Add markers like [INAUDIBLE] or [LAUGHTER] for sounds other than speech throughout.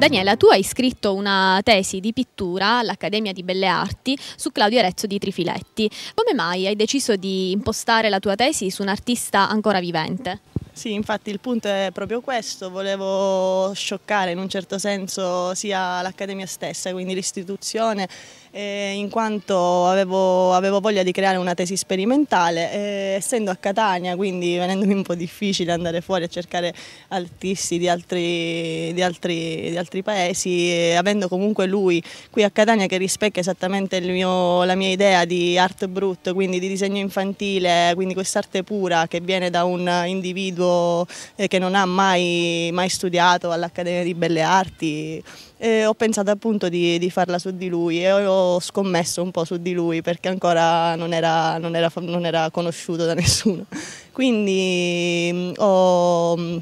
Daniela, tu hai scritto una tesi di pittura all'Accademia di Belle Arti su Claudio Arezzo di Trifiletti. Come mai hai deciso di impostare la tua tesi su un artista ancora vivente? Sì, infatti il punto è proprio questo, volevo scioccare in un certo senso sia l'Accademia stessa, quindi l'istituzione eh, in quanto avevo, avevo, voglia di creare una tesi sperimentale, eh, essendo a Catania, quindi venendomi un po' difficile andare fuori a cercare artisti di altri, di altri, di altri paesi, eh, avendo comunque lui qui a Catania che rispecchia esattamente mio, la mia idea di art brut, quindi di disegno infantile, quindi quest'arte pura che viene da un individuo eh, che non ha mai, mai studiato all'Accademia di Belle Arti. E ho pensato appunto di, di, farla su di lui e ho scommesso un po' su di lui perché ancora non era, non era, non era conosciuto da [LAUGHS] nessuno. Quindi mm, ho mm,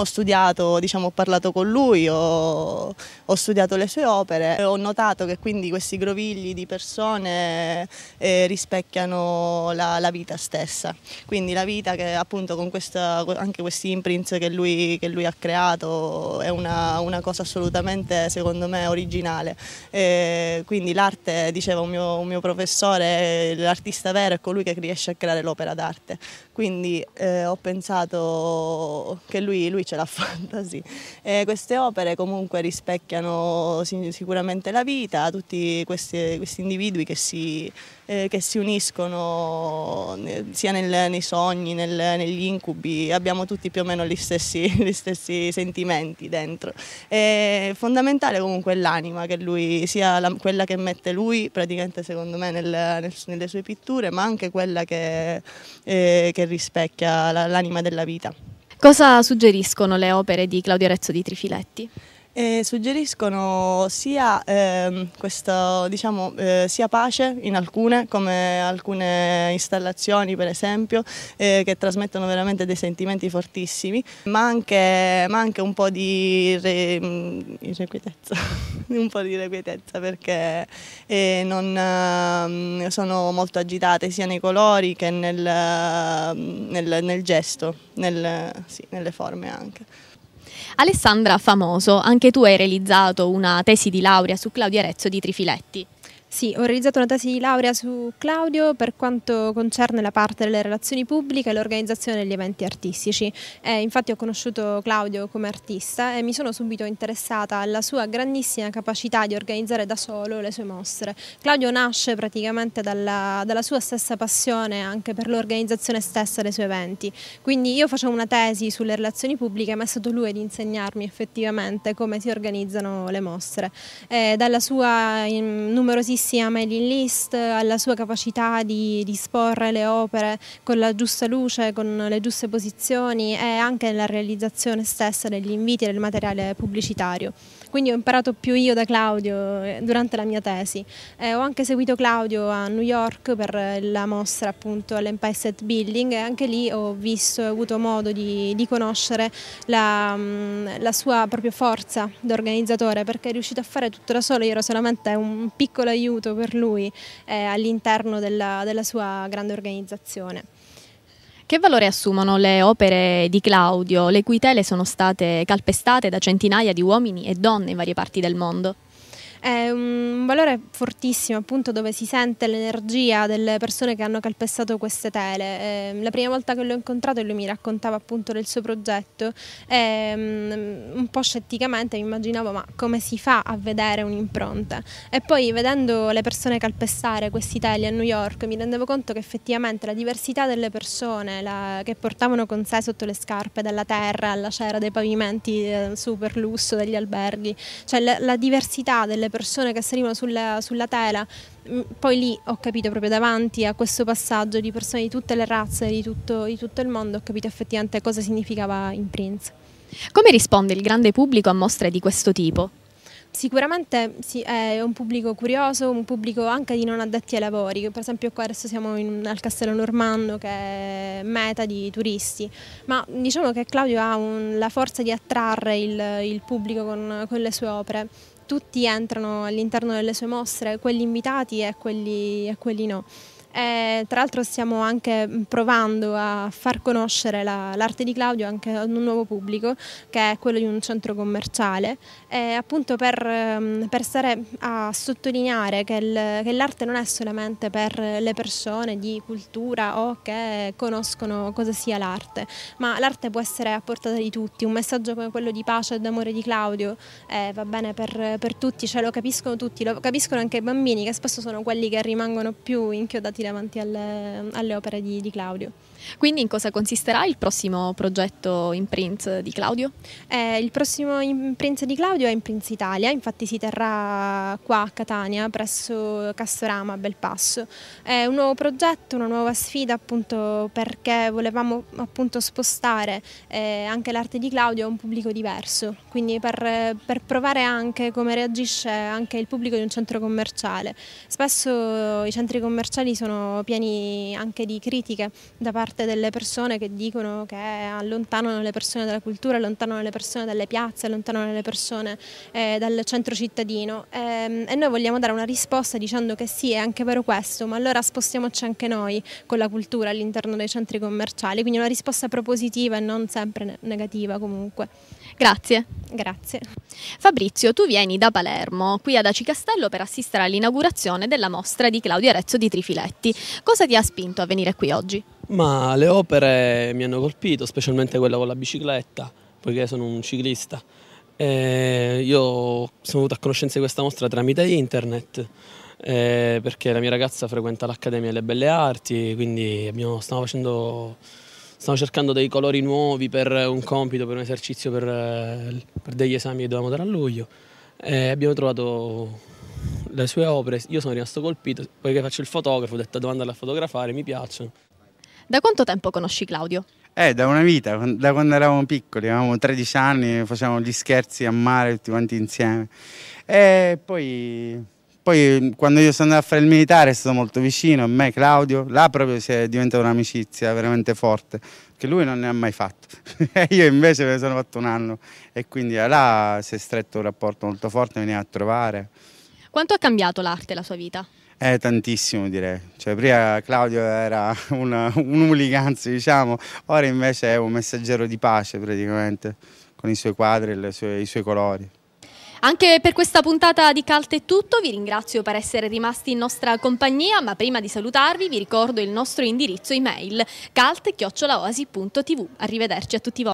ho studiato, diciamo, ho parlato con lui, ho, ho studiato le sue opere e ho notato che quindi questi grovigli di persone eh, rispecchiano la, la, vita stessa, quindi la vita che appunto con questa, anche questi imprints che lui, che lui ha creato è una, una, cosa assolutamente secondo me originale, e quindi l'arte, diceva un mio, un mio professore, l'artista vero è colui che riesce a creare l'opera d'arte, quindi eh, ho pensato perché lui, lui ce l'ha [LAUGHS] fatta, sì. E eh, queste opere comunque rispecchiano sicuramente la vita, tutti questi, questi individui che si, eh, che si uniscono eh, sia nel, nei sogni, nel, negli incubi, abbiamo tutti più o meno gli stessi, [LAUGHS] gli stessi sentimenti dentro. E fondamentale comunque è l'anima che lui, sia la, quella che mette lui praticamente secondo me nel, nelle sue pitture, ma anche quella che, eh, che rispecchia l'anima della vita. Cosa suggeriscono le opere di Claudio Arezzo di Trifiletti? Eh, suggeriscono sia, eh, questo, diciamo, eh, sia, pace in alcune, come alcune installazioni per esempio, eh, che trasmettono veramente dei sentimenti fortissimi, ma anche, ma anche un po' di mm, irrequietezza, [LAUGHS] un po' di irrequietezza perché eh, non, ehm, sono molto agitate sia nei colori che nel, mm, nel, nel gesto, nel, sì, nelle forme anche. Alessandra Famoso, anche tu hai realizzato una tesi di laurea su Claudia Rezzo di Trifiletti. Sì, ho realizzato una tesi di laurea su Claudio per quanto concerne la parte delle relazioni pubbliche e l'organizzazione degli eventi artistici. Eh, infatti ho conosciuto Claudio come artista e mi sono subito interessata alla sua grandissima capacità di organizzare da solo le sue mostre. Claudio nasce praticamente dalla, dalla sua stessa passione anche per l'organizzazione stessa dei suoi eventi. Quindi io facevo una tesi sulle relazioni pubbliche ma è stato lui ad insegnarmi effettivamente come si organizzano le mostre. Eh, dalla sua in, numerosissima a Mailing List, alla sua capacità di disporre le opere con la giusta luce, con le giuste posizioni e anche nella realizzazione stessa degli inviti e del materiale pubblicitario quindi ho imparato più io da Claudio eh, durante la mia tesi. Eh, ho anche seguito Claudio a New York per eh, la mostra appunto all'Empire State Building e anche lì ho visto e avuto modo di, di conoscere la, mm, la, sua proprio forza da organizzatore perché è riuscito a fare tutto da solo, io ero solamente un piccolo aiuto per lui eh, all'interno della, della sua grande organizzazione. Che valore assumono le opere di Claudio, le cui tele sono state calpestate da centinaia di uomini e donne in varie parti del mondo? È un valore fortissimo, appunto, dove si sente l'energia delle persone che hanno calpestato queste tele. Eh, la prima volta che l'ho incontrato e lui mi raccontava appunto del suo progetto, e, ehm, un po' scetticamente mi immaginavo ma come si fa a vedere un'impronta? E poi vedendo le persone calpestare questi teli a New York mi rendevo conto che effettivamente la diversità delle persone la, che portavano con sé sotto le scarpe, dalla terra alla cera dei pavimenti eh, super lusso degli alberghi, cioè la, la diversità delle persone persone che salivano sulla, sulla tela, mm, poi lì ho capito proprio davanti a questo passaggio di persone di tutte le razze, di tutto, di tutto il mondo, ho capito effettivamente cosa significava in Prince. Come risponde il grande pubblico a mostre di questo tipo? Sicuramente sì, è un pubblico curioso, un pubblico anche di non addetti ai lavori, per esempio qua adesso siamo in, al Castello Normanno che è meta di turisti, ma diciamo che Claudio ha un, la forza di attrarre il, il pubblico con, con le sue opere tutti entrano all'interno delle sue mostre, quelli invitati e quelli, e quelli no. E, eh, tra l'altro stiamo anche mm, provando a far conoscere l'arte di Claudio anche ad un nuovo pubblico che è quello di un centro commerciale, e, appunto per, ehm, per, stare a sottolineare che, l'arte non è solamente per le persone di cultura o che conoscono cosa sia l'arte, ma l'arte può essere a portata di tutti, un messaggio come quello di pace e d'amore di Claudio eh, va bene per, per tutti, cioè lo capiscono tutti, lo capiscono anche i bambini che spesso sono quelli che rimangono più inchiodati davanti alle, alle opere di, di Claudio. Quindi in cosa consisterà il prossimo progetto imprint di Claudio? Eh, il prossimo imprint di Claudio è Imprint Italia, infatti si terrà qua a Catania presso Castorama a Belpasso. È un nuovo progetto, una nuova sfida appunto perché volevamo appunto spostare eh, anche l'arte di Claudio a un pubblico diverso, quindi per, per provare anche come reagisce anche il pubblico di un centro commerciale. Spesso i centri commerciali sono pieni anche di critiche da parte parte delle persone che dicono che allontanano le persone dalla cultura, allontanano le persone dalle piazze, allontanano le persone eh, dal centro cittadino e, ehm, e noi vogliamo dare una risposta dicendo che sì, è anche vero questo, ma allora spostiamoci anche noi con la cultura all'interno dei centri commerciali, quindi una risposta propositiva e non sempre negativa comunque. Grazie. Grazie. Fabrizio, tu vieni da Palermo, qui ad Aci Castello per assistere all'inaugurazione della mostra di Claudio Arezzo di Trifiletti. Cosa ti ha spinto a venire qui oggi? Ma le opere mi hanno colpito, specialmente quella con la bicicletta, poiché sono un ciclista. E io sono venuto a conoscenza di questa mostra tramite internet, eh, perché la mia ragazza frequenta l'Accademia delle Belle Arti, quindi abbiamo, stiamo facendo stavo cercando dei colori nuovi per un compito, per un esercizio, per, per degli esami che dovevamo dare a luglio. E abbiamo trovato le sue opere, io sono rimasto colpito, poiché faccio il fotografo, ho detto devo andare a fotografare, mi piacciono. Da quanto tempo conosci Claudio? Eh, da una vita, da quando eravamo piccoli, avevamo 13 anni, facevamo gli scherzi a mare tutti quanti insieme. E poi, poi mm, quando io sono andato a fare il militare è stato molto vicino a me, Claudio, là proprio si è diventata un'amicizia veramente forte, che lui non ne ha mai fatto. [LAUGHS] io invece me ne sono fatto un anno e quindi eh, là si è stretto un rapporto molto forte, veniva a trovare. Quanto ha cambiato l'arte la sua vita? Eh, tantissimo direi, cioè, prima Claudio era [LAUGHS] una, un hooliganzo diciamo, ora invece è un messaggero di pace praticamente, con i suoi quadri e i suoi colori. Anche per questa puntata di Calte è tutto, vi ringrazio per essere rimasti in nostra compagnia, ma prima di salutarvi vi ricordo il nostro indirizzo email calt-oasi.tv. Arrivederci a tutti voi.